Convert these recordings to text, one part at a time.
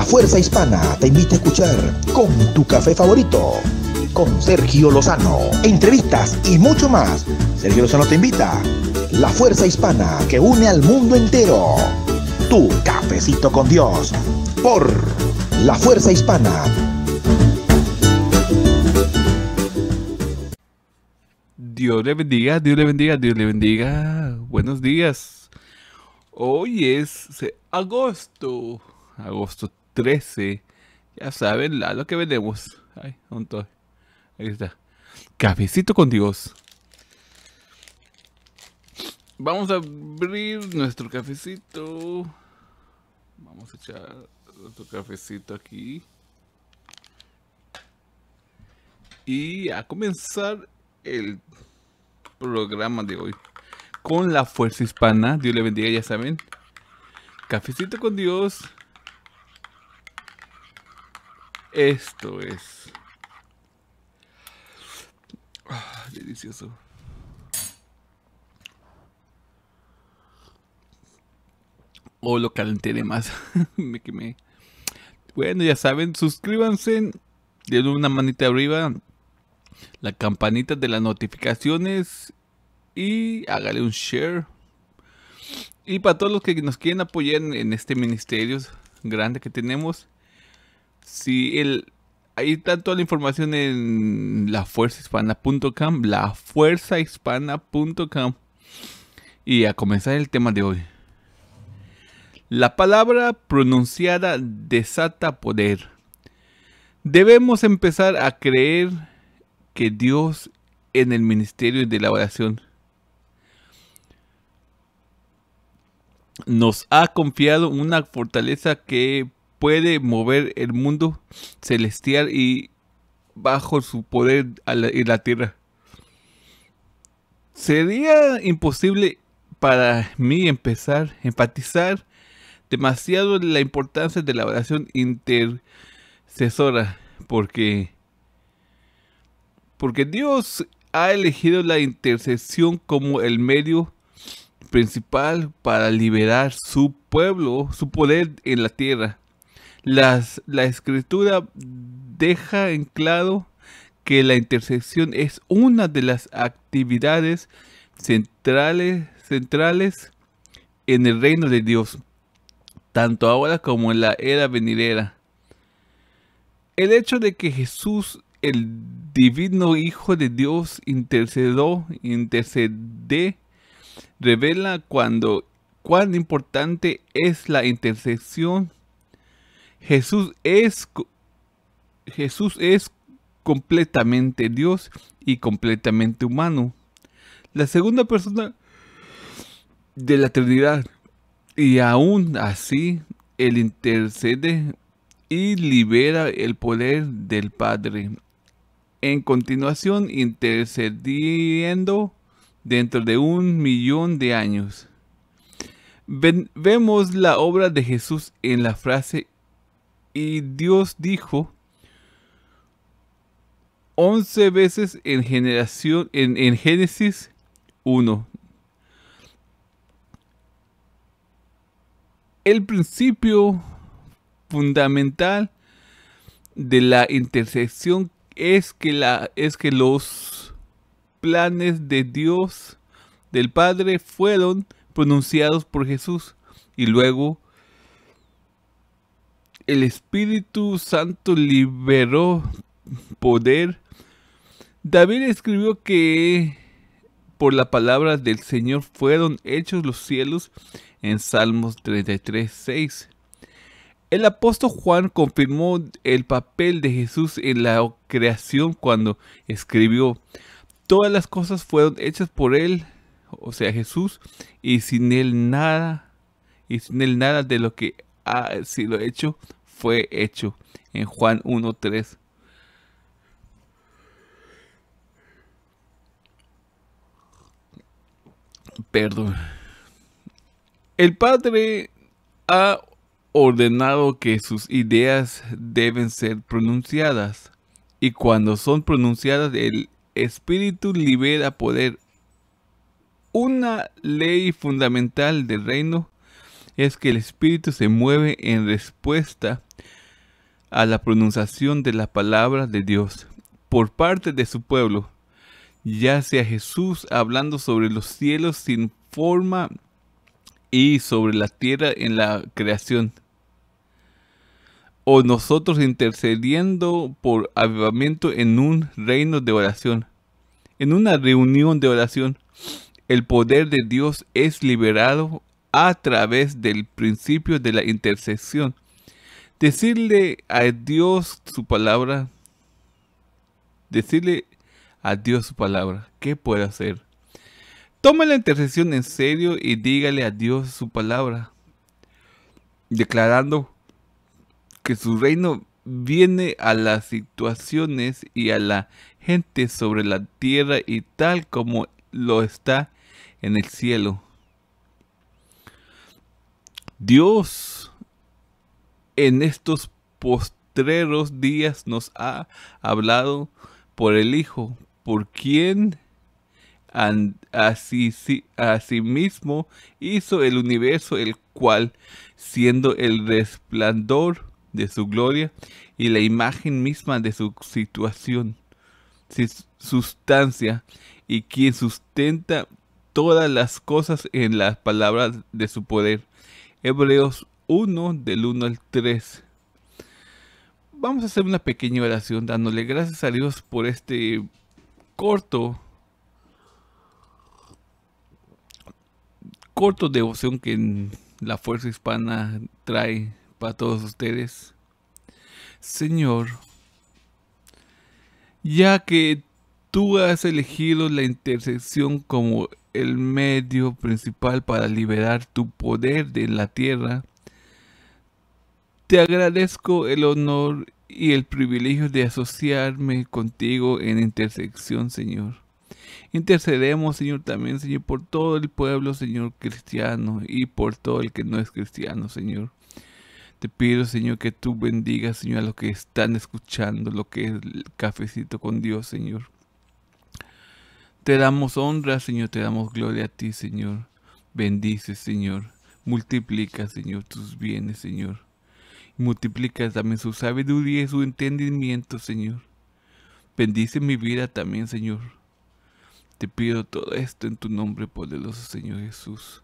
La Fuerza Hispana te invita a escuchar con tu café favorito, con Sergio Lozano. Entrevistas y mucho más. Sergio Lozano te invita. La Fuerza Hispana que une al mundo entero. Tu cafecito con Dios. Por La Fuerza Hispana. Dios le bendiga, Dios le bendiga, Dios le bendiga. Buenos días. Hoy es agosto. Agosto 13. Ya saben, lo que vendemos. Ay, un Ahí está. Cafecito con Dios. Vamos a abrir nuestro cafecito. Vamos a echar nuestro cafecito aquí. Y a comenzar el programa de hoy con la fuerza hispana. Dios le bendiga, ya saben. Cafecito con Dios. Esto es. Ah, delicioso. oh, lo calenté de más. me quemé. Bueno, ya saben, suscríbanse. Denle una manita arriba. La campanita de las notificaciones. Y hágale un share. Y para todos los que nos quieren apoyar en este ministerio grande que tenemos si el ahí está toda la información en lafuerzahispana.com, lafuerzahispana.com. Y a comenzar el tema de hoy. La palabra pronunciada desata poder. Debemos empezar a creer que Dios en el ministerio de la oración nos ha confiado una fortaleza que puede mover el mundo celestial y bajo su poder en la, tierra. Sería imposible para mí empezar a empatizar demasiado la importancia de la oración intercesora, porque, porque Dios ha elegido la intercesión como el medio principal para liberar su pueblo, su poder en la tierra. Las, la escritura deja en claro que la intercesión es una de las actividades centrales, centrales en el reino de Dios, tanto ahora como en la era venidera. El hecho de que Jesús, el divino Hijo de Dios, intercedó, intercede, revela cuando, cuán importante es la intercesión Jesús es, Jesús es completamente Dios y completamente humano. La segunda persona de la Trinidad. Y aún así, Él intercede y libera el poder del Padre. En continuación, intercediendo dentro de un millón de años. vemos la obra de Jesús en la frase y Dios dijo once veces en generación en, en Génesis 1. El principio fundamental de la intersección es que, la, es que los planes de Dios, del Padre, fueron pronunciados por Jesús y luego el Espíritu Santo liberó poder. David escribió que por la palabra del Señor fueron hechos los cielos en Salmos 33.6. El apóstol Juan confirmó el papel de Jesús en la creación cuando escribió, todas las cosas fueron hechas por él, o sea Jesús, y sin él nada, y sin él nada de lo que ha sido hecho fue hecho en Juan 1.3. Perdón. El Padre ha ordenado que sus ideas deben ser pronunciadas y cuando son pronunciadas el Espíritu libera poder. Una ley fundamental del reino es que el espíritu se mueve en respuesta a la pronunciación de la palabra de Dios por parte de su pueblo, ya sea Jesús hablando sobre los cielos sin forma y sobre la tierra en la creación, o nosotros intercediendo por avivamiento en un reino de oración, en una reunión de oración. El poder de Dios es liberado a través del principio de la intercesión. Decirle a Dios su palabra. Decirle a Dios su palabra. ¿Qué puede hacer? Tome la intercesión en serio y dígale a Dios su palabra. Declarando que su reino viene a las situaciones y a la gente sobre la tierra y tal como lo está en el cielo. Dios en estos postreros días nos ha hablado por el Hijo, por quien así sí mismo hizo el universo, el cual, siendo el resplandor de su gloria y la imagen misma de su situación, sustancia, y quien sustenta todas las cosas en las palabras de su poder, Hebreos 1 del 1 al 3. Vamos a hacer una pequeña oración dándole gracias a Dios por este corto corto devoción que la fuerza hispana trae para todos ustedes. Señor, ya que tú has elegido la intersección como el medio principal para liberar tu poder de la tierra, te agradezco el honor y el privilegio de asociarme contigo en intersección, Señor. Intercedemos, Señor, también, Señor, por todo el pueblo, Señor, cristiano y por todo el que no es cristiano, Señor. Te pido, Señor, que tú bendigas, Señor, a los que están escuchando lo que es el cafecito con Dios, Señor te damos honra, Señor, te damos gloria a ti, Señor. Bendice, Señor. Multiplica, Señor, tus bienes, Señor. Multiplica también su sabiduría y su entendimiento, Señor. Bendice mi vida también, Señor. Te pido todo esto en tu nombre poderoso, Señor Jesús.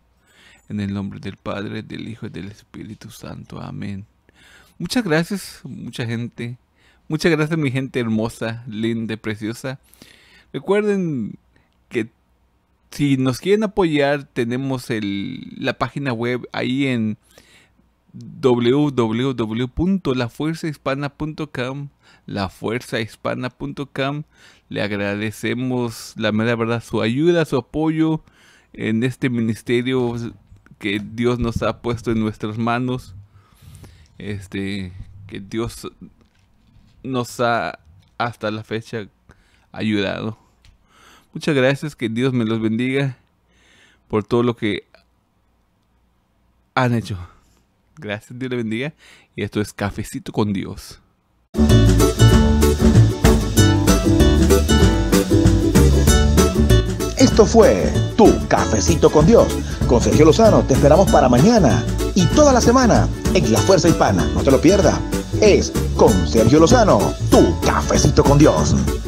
En el nombre del Padre, del Hijo y del Espíritu Santo. Amén. Muchas gracias, mucha gente. Muchas gracias, mi gente hermosa, linda, preciosa. Recuerden que si nos quieren apoyar, tenemos el, la página web ahí en www.lafuerzahispana.com lafuerzahispana.com le agradecemos la mera verdad su ayuda, su apoyo en este ministerio que Dios nos ha puesto en nuestras manos. Este que Dios nos ha hasta la fecha ayudado. Muchas gracias, que Dios me los bendiga por todo lo que han hecho. Gracias, Dios le bendiga. Y esto es Cafecito con Dios. Esto fue Tu Cafecito con Dios. Con Sergio Lozano te esperamos para mañana y toda la semana en La Fuerza Hispana. No te lo pierdas. Es con Sergio Lozano, Tu Cafecito con Dios.